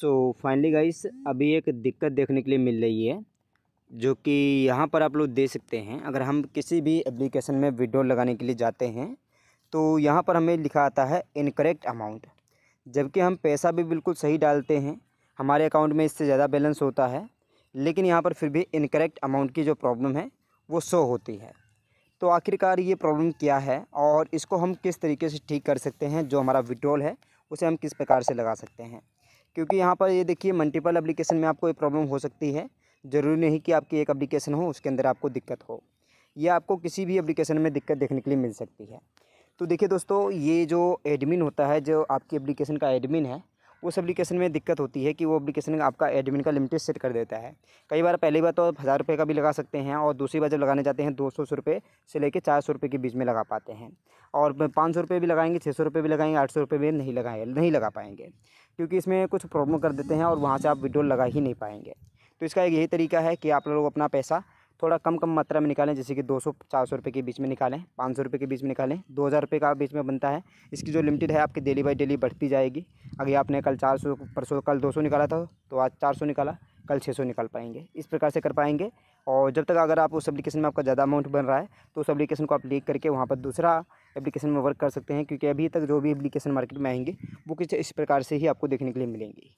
so finally guys अभी एक दिक्कत देखने के लिए मिल रही है जो कि यहाँ पर आप लोग दे सकते हैं अगर हम किसी भी एप्लीकेशन में विड्रो लगाने के लिए जाते हैं तो यहाँ पर हमें लिखा आता है इनकरेक्ट अमाउंट जबकि हम पैसा भी बिल्कुल सही डालते हैं हमारे अकाउंट में इससे ज़्यादा बैलेंस होता है लेकिन यहाँ पर फिर भी इनकरेक्ट अमाउंट की जो प्रॉब्लम है वो शो होती है तो आखिरकार ये प्रॉब्लम क्या है और इसको हम किस तरीके से ठीक कर सकते हैं जो हमारा विड्रोल है उसे हम किस प्रकार से लगा सकते हैं क्योंकि यहाँ पर ये देखिए मल्टीपल एप्लीकेशन में आपको ये प्रॉब्लम हो सकती है ज़रूरी नहीं कि आपकी एक अप्लीकेशन हो उसके अंदर आपको दिक्कत हो या आपको किसी भी अप्लीकेशन में दिक्कत देखने के लिए मिल सकती है तो देखिए दोस्तों ये जो एडमिन होता है जो आपकी एप्लीकेशन का एडमिन है उस एप्लीकेशन में दिक्कत होती है कि वो एप्लीकेशन आपका एडमिन का लिमिटेड सेट कर देता है कई बार पहली बार तो आप हज़ार रुपये का भी लगा सकते हैं और दूसरी बार जब लगाने जाते हैं दो सौ रुपये से लेकर चार सौ रुपये के बीच में लगा पाते हैं और पाँच सौ रुपये भी लगाएंगे छः सौ रुपये भी लगाएंगे आठ सौ रुपये भी नहीं लगाए नहीं लगा पाएंगे क्योंकि इसमें कुछ प्रॉब्लम कर देते हैं और वहाँ से आप विड्रॉल लगा ही नहीं पाएंगे तो इसका एक यही तरीका है कि आप लोग अपना पैसा थोड़ा कम कम मात्रा में निकालें जैसे कि 200 सौ रुपये के बीच में निकालें सौ रुपये के बीच में निकालें हज़ार रुपये का बीच में बनता है इसकी जो लिमिटेड है आपकी डेली बाई डेली बढ़ती जाएगी अगर आपने कल 400 परसों कल 200 निकाला था तो आज 400 निकाला कल 600 निकाल पाएंगे इस प्रकार से कर पाएंगे और जब तक अगर आप उस एप्लीकेशन में आपका ज़्यादा अमाउंट बन रहा है तो उस एप्लीकेशन को आप लीक करके वहाँ पर दूसरा एप्लीकेशन में वर्क कर सकते हैं क्योंकि अभी तक जो भी एप्लीकेशन मार्केट में आएंगे वो किसी इस प्रकार से ही आपको देखने के लिए मिलेंगी